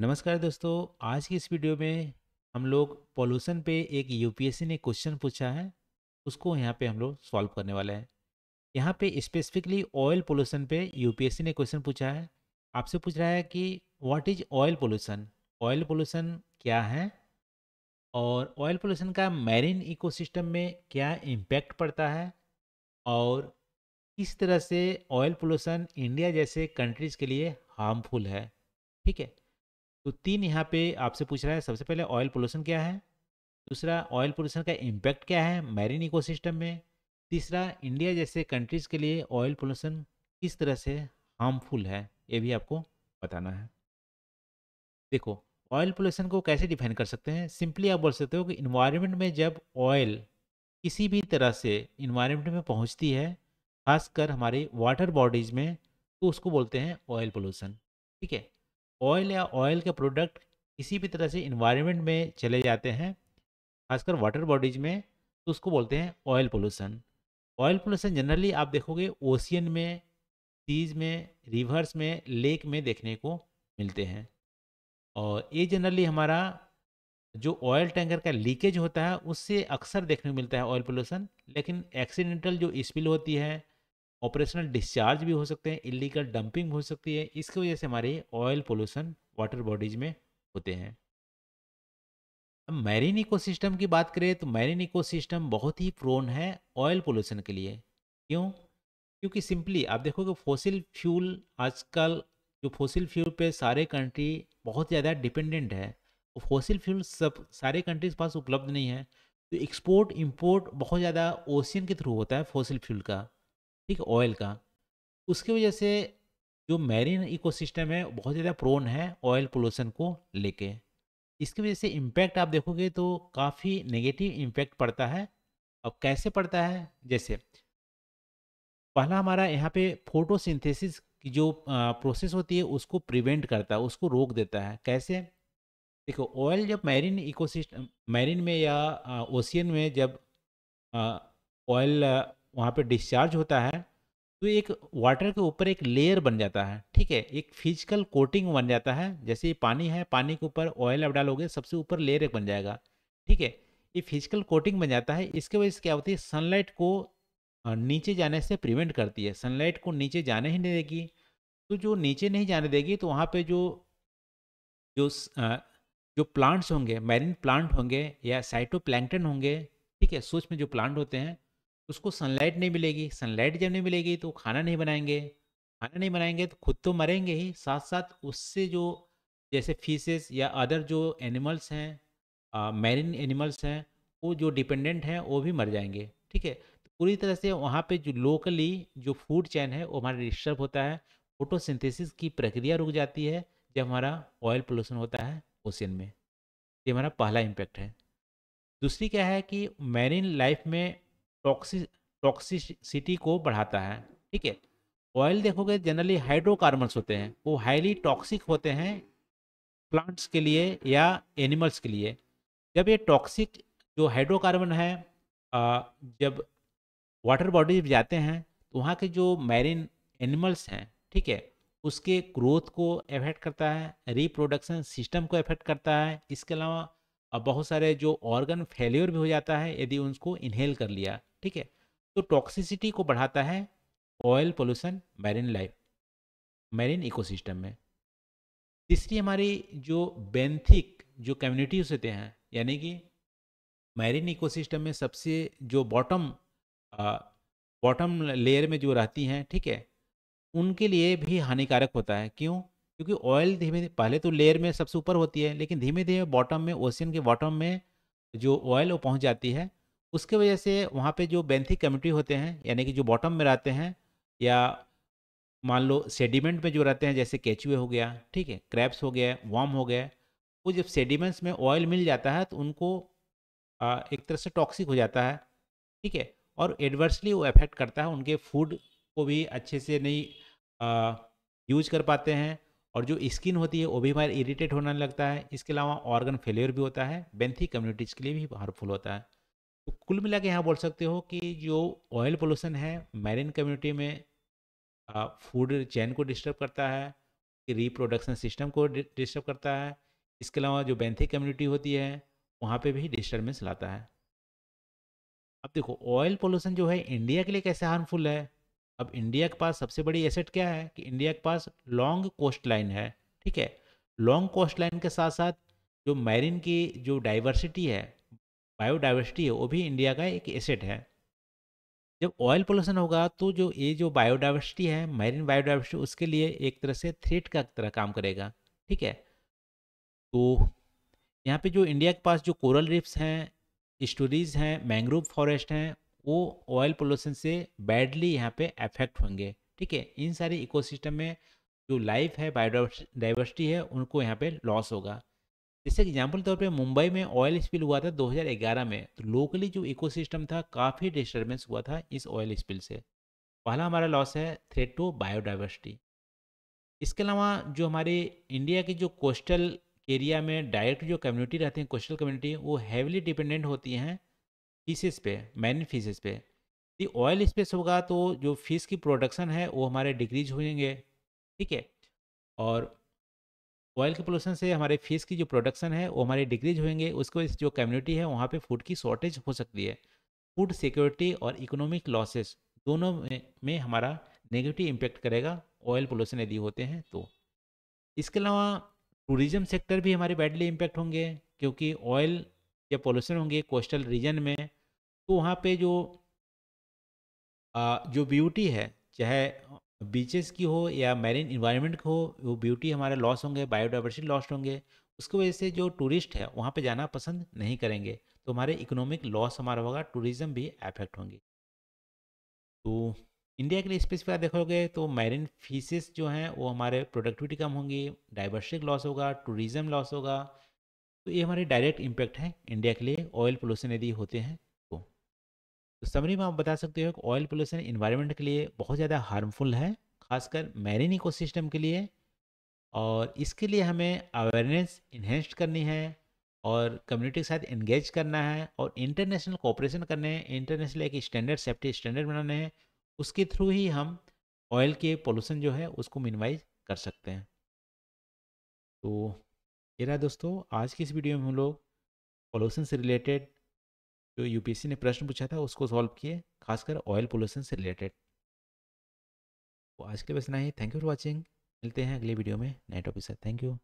नमस्कार दोस्तों आज की इस वीडियो में हम लोग पॉल्यूशन पे एक यूपीएससी ने क्वेश्चन पूछा है उसको यहाँ पे हम लोग सॉल्व करने वाले हैं यहाँ पे स्पेसिफिकली ऑयल पोल्यूशन पे यूपीएससी ने क्वेश्चन पूछा है आपसे पूछ रहा है कि what is oil pollution oil pollution क्या है और ऑयल पोल्यूशन का मैरिन इकोसिस्टम में क्या इम्पैक्ट पड़ता है और किस तरह से ऑयल पोल्यूशन इंडिया जैसे कंट्रीज़ के लिए हार्मफुल है ठीक है तो तीन यहाँ पे आपसे पूछ रहा है सबसे पहले ऑयल पोल्यूशन क्या है दूसरा ऑयल पोल्यूशन का इम्पैक्ट क्या है मैरीन इकोसिस्टम में तीसरा इंडिया जैसे कंट्रीज़ के लिए ऑयल पोल्यूशन किस तरह से हार्मफुल है ये भी आपको बताना है देखो ऑयल पोल्यूशन को कैसे डिफाइन कर सकते हैं सिंपली आप बोल सकते हो कि इन्वायरमेंट में जब ऑयल किसी भी तरह से इन्वायरमेंट में पहुंचती है खासकर हमारे वाटर बॉडीज़ में तो उसको बोलते हैं ऑयल पोल्यूशन ठीक है ऑयल या ऑयल के प्रोडक्ट किसी भी तरह से इन्वायरमेंट में चले जाते हैं खासकर वाटर बॉडीज में तो उसको बोलते हैं oil pollution oil pollution generally आप देखोगे ओशियन में सीज में रिवर्स में लेक में देखने को मिलते हैं और ये जनरली हमारा जो ऑयल टैंकर का लीकेज होता है उससे अक्सर देखने को मिलता है ऑयल पोल्यूशन लेकिन एक्सीडेंटल जो स्पिल होती है ऑपरेशनल डिस्चार्ज भी हो सकते हैं इलीगल डंपिंग हो सकती है इसकी वजह से हमारे ऑयल पोल्यूशन वाटर बॉडीज में होते हैं मैरीन इकोसिस्टम की बात करें तो मैरीन इकोसिस्टम बहुत ही प्रोन है ऑयल पोल्यूशन के लिए क्यों क्योंकि सिंपली आप देखोगे फोसिल फ्यूल आजकल जो फोसिल फ्यूल पे सारे कंट्री बहुत ज़्यादा डिपेंडेंट है वो फोसिल फ्यूल सब सारे कंट्रीज पास उपलब्ध नहीं है तो एक्सपोर्ट इंपोर्ट बहुत ज़्यादा ओशियन के थ्रू होता है फोसिल फ्यूल का ठीक है ऑयल का उसकी वजह से जो मैरीन इकोसिस्टम है बहुत ज़्यादा प्रोन है ऑयल पोल्यूशन को लेके इसकी वजह से इम्पैक्ट आप देखोगे तो काफ़ी नेगेटिव इम्पैक्ट पड़ता है अब कैसे पड़ता है जैसे पहला हमारा यहाँ पे फोटोसिंथेसिस की जो प्रोसेस होती है उसको प्रिवेंट करता है उसको रोक देता है कैसे देखो ऑयल जब मैरीन इकोसिस्टम मैरीन में या ओशियन में जब ऑयल वहाँ पे डिस्चार्ज होता है तो एक वाटर के ऊपर एक लेयर बन जाता है ठीक है एक फिजिकल कोटिंग बन जाता है जैसे ये पानी है पानी के ऊपर ऑयल अब डालोगे सबसे ऊपर लेयर एक बन जाएगा ठीक है ये फिजिकल कोटिंग बन जाता है इसके वजह से क्या होती है सनलाइट को नीचे जाने से प्रिवेंट करती है सनलाइट को नीचे जाने ही नहीं देगी तो जो नीचे नहीं जाने देगी तो वहाँ पर जो जो जो प्लांट्स होंगे मैरिन प्लांट होंगे या साइटोप्लैंकटन होंगे ठीक है में जो प्लांट होते हैं उसको सनलाइट नहीं मिलेगी सनलाइट जब नहीं मिलेगी तो खाना नहीं बनाएंगे खाना नहीं बनाएंगे तो खुद तो मरेंगे ही साथ साथ उससे जो जैसे फीसेस या अदर जो एनिमल्स हैं मैरिन एनिमल्स हैं वो जो डिपेंडेंट हैं वो भी मर जाएंगे ठीक है तो पूरी तरह से वहाँ पे जो लोकली जो फूड चैन है वो हमारा डिस्टर्ब होता है फोटोसिंथेसिस की प्रक्रिया रुक जाती है जब हमारा ऑयल पोल्यूशन होता है ओशियन में ये हमारा पहला इम्पैक्ट है दूसरी क्या है कि मैरिन लाइफ में टॉक्सी टॉक्सिसिटी को बढ़ाता है ठीक है ऑयल देखोगे जनरली हाइड्रोकार्बन्स होते हैं वो हाईली टॉक्सिक होते हैं प्लांट्स के लिए या एनिमल्स के लिए जब ये टॉक्सिक जो हाइड्रोकार्बन है जब वाटर बॉडी जाते हैं तो वहाँ के जो मैरिन एनिमल्स हैं ठीक है उसके ग्रोथ को अफेक्ट करता है रिप्रोडक्शन सिस्टम को अफेक्ट करता है इसके अलावा बहुत सारे जो ऑर्गन फेल्योर भी हो जाता है यदि उनको इनहेल कर लिया ठीक है तो टॉक्सिसिटी को बढ़ाता है oil pollution marine life marine ecosystem में तीसरी हमारी जो बेंथिक जो कम्युनिटी होते हैं यानी कि मैरिन इकोसिस्टम में सबसे जो बॉटम बॉटम लेयर में जो रहती हैं ठीक है उनके लिए भी हानिकारक होता है क्यों क्योंकि ऑयल धीमे पहले तो लेयर में सबसे ऊपर होती है लेकिन धीमे धीमे बॉटम में ओशियन के बॉटम में जो ऑयल वो पहुँच जाती है उसके वजह से वहाँ पे जो बेंथिक कम्यूटी होते हैं यानी कि जो बॉटम में रहते हैं या मान लो सेडिमेंट में जो रहते हैं जैसे केचुए हो गया ठीक है क्रैप्स हो गया वॉम हो गया वो जब सेडिमेंट्स में ऑयल मिल जाता है तो उनको आ, एक तरह से टॉक्सिक हो जाता है ठीक है और एडवर्सली वो अफेक्ट करता है उनके फूड को भी अच्छे से नहीं यूज कर पाते हैं और जो स्किन होती है वो भी हमारे इरीटेट होने लगता है इसके अलावा ऑर्गन फेलियर भी होता है बेंथी कम्युनिटीज़ के लिए भी हार्मफुल होता है कुल मिला के यहाँ बोल सकते हो कि जो ऑयल पोल्यूशन है मैरिन कम्युनिटी में फूड चैन को डिस्टर्ब करता है रिप्रोडक्शन सिस्टम को डिस्टर्ब करता है इसके अलावा जो बैंथिक कम्युनिटी होती है वहाँ पे भी डिस्टर्बेंस लाता है अब देखो ऑयल पोल्यूशन जो है इंडिया के लिए कैसे हार्मफुल है अब इंडिया के पास सबसे बड़ी एसेट क्या है कि इंडिया के पास लॉन्ग कोस्ट लाइन है ठीक है लॉन्ग कोस्ट लाइन के साथ साथ जो मैरिन की जो डाइवर्सिटी है बायोडाइवर्सिटी है वो भी इंडिया का एक एसेट है जब ऑयल पोल्यूशन होगा तो जो ये जो बायोडाइवर्सिटी है मैरीन बायोडाइवर्सिटी उसके लिए एक तरह से थ्रेट का तरह काम करेगा ठीक है तो यहाँ पे जो इंडिया के पास जो कोरल रिप्स हैं स्टोरीज हैं मैंग्रोव फॉरेस्ट हैं वो ऑयल पोल्यूशन से बैडली यहाँ पे अफेक्ट होंगे ठीक है इन सारे इकोसिस्टम में जो लाइफ है बायोडाइवर्सिटी है उनको यहाँ पे लॉस होगा जैसे एग्जाम्पल तौर पे मुंबई में ऑयल स्पिल हुआ था 2011 में तो लोकली जो इकोसिस्टम था काफ़ी डिस्टर्बेंस हुआ था इस ऑयल स्पिल से पहला हमारा लॉस है थ्रेट टू बायोडाइवर्सिटी इसके अलावा जो हमारे इंडिया के जो कोस्टल एरिया में डायरेक्ट जो कम्युनिटी रहती हैं कोस्टल कम्युनिटी वो हैविली डिपेंडेंट होती हैं फिशेस पे मैन फीसिस पे यदि ऑयल स्पेस होगा तो जो फिश की प्रोडक्शन है वो हमारे डिक्रीज होंगे ठीक है और ऑयल के पोल्यूशन से हमारे फिश की जो प्रोडक्शन है वो हमारे डिक्रीज होंगे उसको इस जो कम्युनिटी है वहाँ पे फूड की शॉर्टेज हो सकती है फूड सिक्योरिटी और इकोनॉमिक लॉसेस दोनों में, में हमारा नेगेटिव इम्पेक्ट करेगा ऑयल पोल्यूशन यदि होते हैं तो इसके अलावा टूरिज़म सेक्टर भी हमारे बैडली इम्पेक्ट होंगे क्योंकि ऑयल या पोल्यूशन होंगे कोस्टल रीजन में तो वहाँ पर जो आ, जो ब्यूटी है चाहे बीचेस की हो या मैरीन इन्वायरमेंट की हो वो ब्यूटी हमारे लॉस होंगे बायोडाइवर्सिटी लॉस्ट होंगे उसकी वजह से जो टूरिस्ट है वहाँ पे जाना पसंद नहीं करेंगे तो हमारे इकोनॉमिक लॉस हमारा होगा टूरिज़्म भी अफेक्ट होंगे तो इंडिया के लिए स्पेसिफिक देखोगे तो मैरिन फीसिस जो हैं वो हमारे प्रोडक्टिविटी कम होंगी डाइवर्सिटी लॉस होगा टूरिज़्म लॉस होगा तो ये हमारे डायरेक्ट इम्पैक्ट हैं इंडिया के लिए ऑयल पोल्यूशन यदि होते हैं तो समरी में आप बता सकते हो कि ऑयल पोल्यूशन इन्वायरमेंट के लिए बहुत ज़्यादा हार्मफुल है खासकर मैरिन इको के लिए और इसके लिए हमें अवेयरनेस इन्हेंस्ड करनी है और कम्युनिटी के साथ एंगेज करना है और इंटरनेशनल कोऑपरेशन करने हैं इंटरनेशनल एक स्टैंडर्ड सेफ्टी स्टैंडर्ड बनाने हैं उसके थ्रू ही हम ऑयल के पोल्यूशन जो है उसको मिनिमाइज कर सकते हैं तो ये रहा दोस्तों आज की इस वीडियो में हम लोग पोल्यूशन से रिलेटेड जो यूपीएससी ने प्रश्न पूछा था उसको सॉल्व किए खासकर ऑयल पोल्यूशन से रिलेटेड तो आज के लिए बस इतना ही थैंक यू फॉर वॉचिंग मिलते हैं अगले वीडियो में नए टॉपिक से थैंक यू